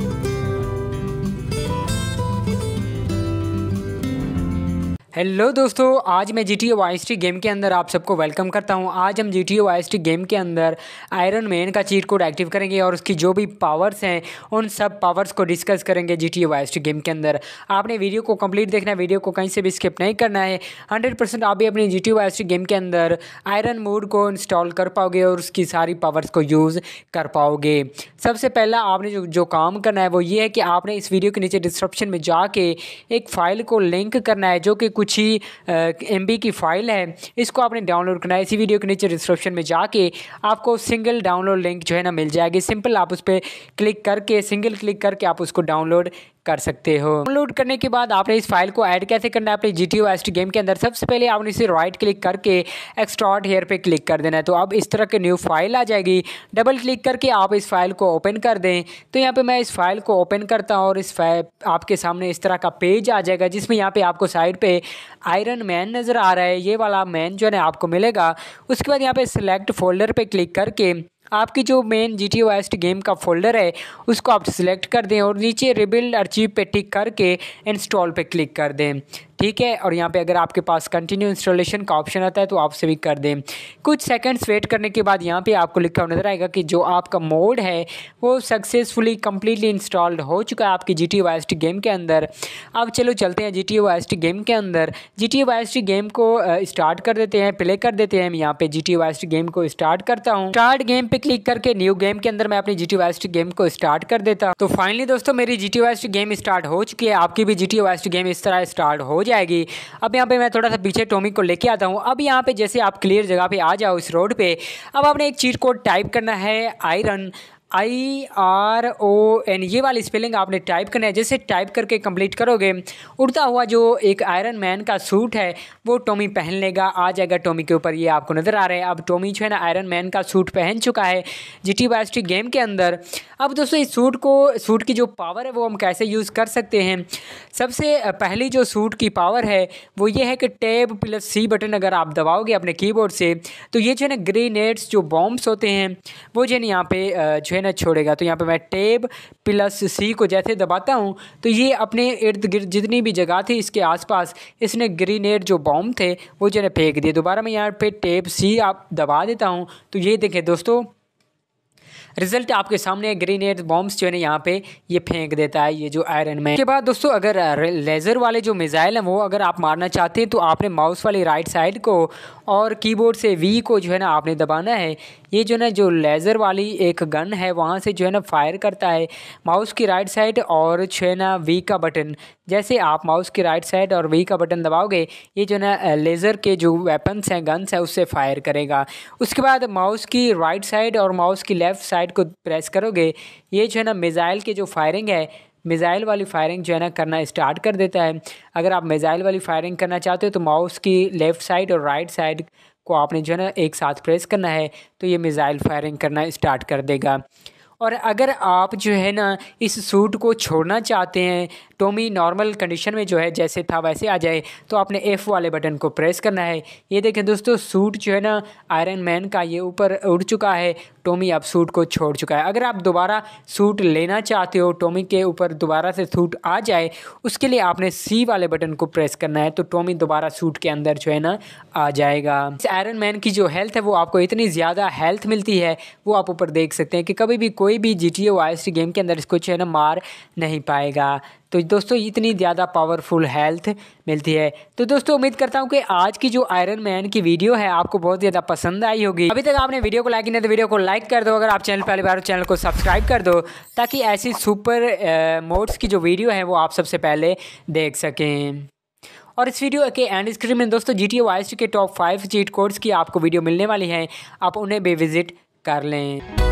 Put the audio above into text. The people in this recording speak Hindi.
you हेलो दोस्तों आज मैं जी टी वाई गेम के अंदर आप सबको वेलकम करता हूं आज हम जी टी वाई गेम के अंदर आयरन मैन का चीट कोड एक्टिव करेंगे और उसकी जो भी पावर्स हैं उन सब पावर्स को डिस्कस करेंगे जी टी वाई गेम के अंदर आपने वीडियो को कंप्लीट देखना है वीडियो को कहीं से भी स्किप नहीं करना है हंड्रेड परसेंट आप भी अपने जी टी वाई गेम के अंदर आयरन मोड को इंस्टॉल कर पाओगे और उसकी सारी पावर्स को यूज़ कर पाओगे सबसे पहला आपने जो जो काम करना है वो ये है कि आपने इस वीडियो के नीचे डिस्क्रिप्शन में जाके एक फ़ाइल को लिंक करना है जो कि कुछ ही एम की फ़ाइल है इसको आपने डाउनलोड करना है इसी वीडियो के नीचे डिस्क्रिप्शन में जाके आपको सिंगल डाउनलोड लिंक जो है ना मिल जाएगी सिंपल आप उस पर क्लिक करके सिंगल क्लिक करके आप उसको डाउनलोड कर सकते हो डाउनलोड करने के बाद आपने इस फाइल को ऐड कैसे करना है अपने जी टी गेम के अंदर सबसे पहले आपने इसे राइट क्लिक करके एक्सट्रॉट हेयर पे क्लिक कर देना है तो अब इस तरह की न्यू फाइल आ जाएगी डबल क्लिक करके आप इस फाइल को ओपन कर दें तो यहाँ पर मैं इस फाइल को ओपन करता हूँ और इस फाइल आपके सामने इस तरह का पेज आ जाएगा जिसमें यहाँ पर आपको साइड पर आयरन मैन नज़र आ रहा है ये वाला मैन जो है आपको मिलेगा उसके बाद यहाँ पर सिलेक्ट फोल्डर पर क्लिक करके आपकी जो main G T Vice game का फोल्डर है उसको आप सिलेक्ट कर दें और नीचे रिबिल्ड अर्चीव पे टिक करके इंस्टॉल पे क्लिक कर दें ठीक है और यहाँ पे अगर आपके पास कंटिन्यू इंस्टॉलेशन का ऑप्शन आता है तो आप सभी कर दें कुछ सेकंड्स वेट करने के बाद यहाँ पे आपको लिखा हुआ नज़र आएगा कि जो आपका मोड है वो सक्सेसफुली कम्प्लीटली इंस्टॉल्ड हो चुका है आपकी जी टी वाइस्ट गेम के अंदर अब चलो चलते हैं जी टी वाइस्ट गेम के अंदर जी टी वाइस्ट गेम को स्टार्ट कर देते हैं प्ले कर देते हैं यहाँ पे जी टी वाइस्ट गेम को स्टार्ट करता हूँ स्टार्ट गेम पे पे क्लिक करके न्यू गेम के अंदर मैं अपनी जीटी टी गेम को स्टार्ट कर देता तो फाइनली दोस्तों मेरी जी टी गेम स्टार्ट हो चुकी है आपकी भी जी टी गेम इस तरह स्टार्ट हो जाएगी अब यहाँ पे मैं थोड़ा सा पीछे टोमी को लेके आता हूँ अब यहाँ पे जैसे आप क्लियर जगह पे आ जाओ इस रोड पे अब आपने एक चीट कोड टाइप करना है iron I R O N ये वाली स्पेलिंग आपने टाइप करना है जैसे टाइप करके कंप्लीट करोगे उड़ता हुआ जो एक आयरन मैन का सूट है वो टोमी पहन लेगा आ जाएगा टोमी के ऊपर ये आपको नज़र आ रहा है अब टोमी जो है ना आयरन मैन का सूट पहन चुका है जी टी बायोस्टी गेम के अंदर अब दोस्तों इस सूट को सूट की जो पावर है वो हम कैसे यूज़ कर सकते हैं सबसे पहली जो सूट की पावर है वो ये है कि टैब प्लस सी बटन अगर आप दबाओगे अपने कीबोर्ड से तो ये जो है ना ग्रेनेड्स जो बॉम्ब्स होते हैं वो जो है ना यहाँ पे जो मुझे न छोड़ेगा तो यहाँ पर मैं टेब प्लस सी को जैसे दबाता हूँ तो ये अपने इर्द गिर्द जितनी भी जगह थी इसके आसपास इसने ग्रीनेड जो बॉम्ब थे वो जो फेंक दिए दोबारा मैं यहाँ पर टेब सी आप दबा देता हूँ तो ये देखें दोस्तों रिजल्ट आपके सामने ग्रेनेड बॉम्ब्स जो है ना यहाँ पे ये फेंक देता है ये जो आयरन मैन के बाद दोस्तों अगर लेज़र वाले जो मिज़ाइल हैं वो अगर आप मारना चाहते हैं तो आपने माउस वाली राइट साइड को और कीबोर्ड से वी को जो है ना आपने दबाना है ये जो ना जो लेज़र वाली एक गन है वहाँ से जो है ना फायर करता है माउस की राइट साइड और जो है ना वी का बटन जैसे आप माउस की राइट साइड और वी का बटन दबाओगे ये जो ना लेज़र के जो वेपन्स हैं गन्स हैं उससे फायर करेगा उसके बाद माउस की राइट साइड और माउस की लेफ़्ट साइड साइड को प्रेस करोगे ये जो है ना मिज़ाइल की जो फायरिंग है मिज़ाइल वाली फायरिंग जो है ना करना स्टार्ट कर देता है अगर आप मिज़ाइल वाली फायरिंग करना चाहते हो तो माउस की लेफ़्ट साइड और राइट साइड को आपने जो है ना एक साथ प्रेस करना है तो ये मिज़ाइल फायरिंग करना स्टार्ट कर देगा और अगर आप जो है ना इस सूट को छोड़ना चाहते हैं टोमी नॉर्मल कंडीशन में जो है जैसे था वैसे आ जाए तो आपने एफ़ वाले बटन को प्रेस करना है ये देखें दोस्तों सूट जो है ना आयरन मैन का ये ऊपर उड़ चुका है टोमी अब सूट को छोड़ चुका है अगर आप दोबारा सूट लेना चाहते हो टोमी के ऊपर दोबारा से सूट आ जाए उसके लिए आपने सी वाले बटन को प्रेस करना है तो टोमी दोबारा सूट के अंदर जो है ना आ जाएगा इस आयरन मैन की जो हेल्थ है वो आपको इतनी ज़्यादा हेल्थ मिलती है वो आप ऊपर देख सकते हैं कि कभी भी कोई भी जी टी ओ गेम के अंदर इसको जो है ना मार नहीं पाएगा तो दोस्तों इतनी ज़्यादा पावरफुल हेल्थ मिलती है तो दोस्तों उम्मीद करता हूँ कि आज की जो आयरन मैन की वीडियो है आपको बहुत ज़्यादा पसंद आई होगी अभी तक आपने वीडियो को लाइक नहीं तो वीडियो को लाइक कर दो अगर आप चैनल पहली बार चैनल को सब्सक्राइब कर दो ताकि ऐसी सुपर मोड्स की जो वीडियो है वो आप सबसे पहले देख सकें और इस वीडियो के एंड स्क्रीन में दोस्तों जी टी के टॉप फाइव चीट कोड्स की आपको वीडियो मिलने वाली है आप उन्हें भी विजिट कर लें